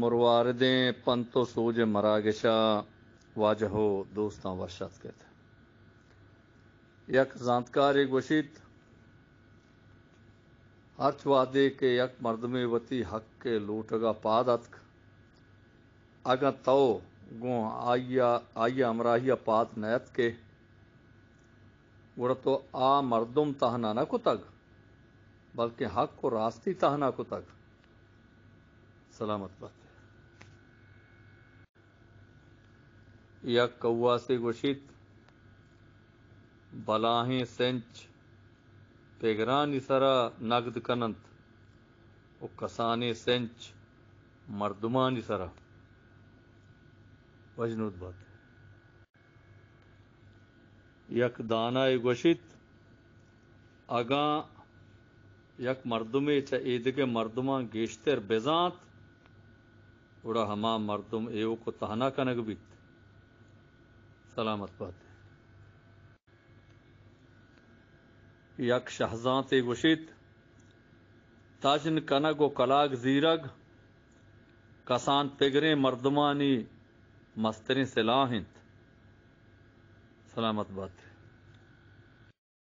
मुरवारदें पंतो सूज मरागशा वाजहो दोस्तां वर्षात थे यक जानकार एक वशीत हर्च वादे के यक मर्दमे वती हक के लूटगा पाद अतक अग तो गो आइया आइया अमराहिया पात नयत के गुड़ तो आ मर्दुम तहना न कुतग बल्कि हक को रास्ती तहना कुतग सलामत बात है या कौआ से घोषित बलाहे सेंच पेगरान इसरा नगद कनंत और कसाने सेंच मर्दुमान इसरा वजनूत बात यक दाना घोषित अगा यक मर्दमे च ईद के मर्दमा गेश्तर बेजात उड़ा हमा मर्दुम ए को तहना कनक बीत सलामत बात है यक शहजात गुशित ताजन कनक व कलाग जीरग कसान पिगरे मर्दमानी मस्तरें सिलाहिंत सलामत बात है